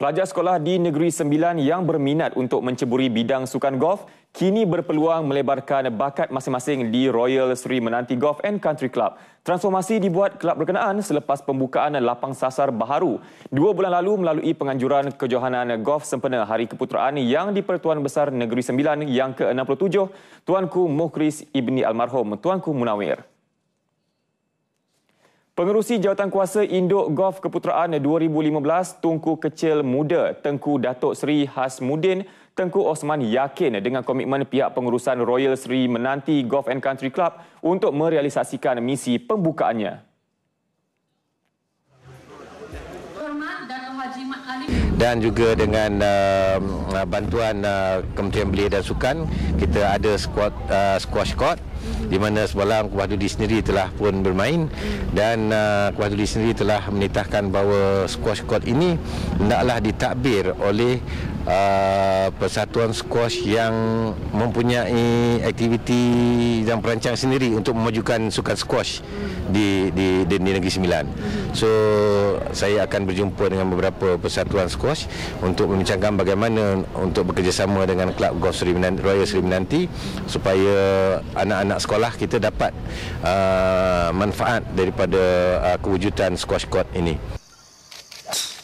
Pelajar sekolah di Negeri Sembilan yang berminat untuk menceburi bidang sukan golf kini berpeluang melebarkan bakat masing-masing di Royal Sri Menanti Golf and Country Club. Transformasi dibuat kelab berkenaan selepas pembukaan lapang sasar baharu. Dua bulan lalu melalui penganjuran kejohanan golf sempena Hari Keputeraan yang di Pertuan Besar Negeri Sembilan yang ke-67, Tuanku Mukhris Ibni Almarhum, Tuanku Munawir. Pengerusi Kuasa Induk Golf Keputeraan 2015 Tungku Kecil Muda Tengku Datuk Seri Hasmudin Tengku Osman yakin dengan komitmen pihak pengurusan Royal Seri Menanti Golf and Country Club untuk merealisasikan misi pembukaannya. Hormat Dato' Haji Mat Ali dan juga dengan um, uh, bantuan uh, Kementerian Belia dan Sukan kita ada squad uh, squash court di mana sebalang Kuah Dudi sendiri telah pun bermain dan uh, Kuah Dudi sendiri telah menitahkan bahawa squash court ini hendaklah ditakbir oleh Ah, persatuan squash yang mempunyai aktiviti dan perancang sendiri untuk memajukan sukan squash di di di, di negeri Sembilan. So saya akan berjumpa dengan beberapa persatuan squash untuk membincangkan bagaimana untuk bekerjasama dengan kelab golf Seri Menanti, Royal Seri Menanti supaya anak-anak sekolah kita dapat uh, manfaat daripada uh, kewujudan squash court ini.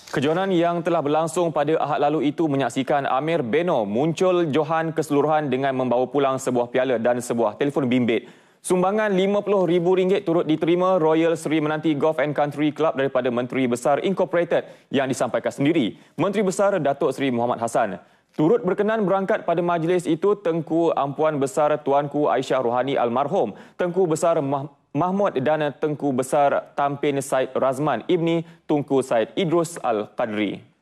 Kejohanan yang telah berlangsung pada ahad lalu itu menyaksikan Amir Beno muncul Johan keseluruhan dengan membawa pulang sebuah piala dan sebuah telefon bimbit. Sumbangan RM50,000 turut diterima Royal Seri Menanti Golf and Country Club daripada Menteri Besar Incorporated yang disampaikan sendiri, Menteri Besar Datuk Seri Muhammad Hassan. Turut berkenan berangkat pada majlis itu Tengku Ampuan Besar Tuanku Aisyah Rohani Almarhum, Tengku Besar Mahmud dan Tengku Besar Tampin Said Razman Ibni Tunku Said Idrus Al-Qadri.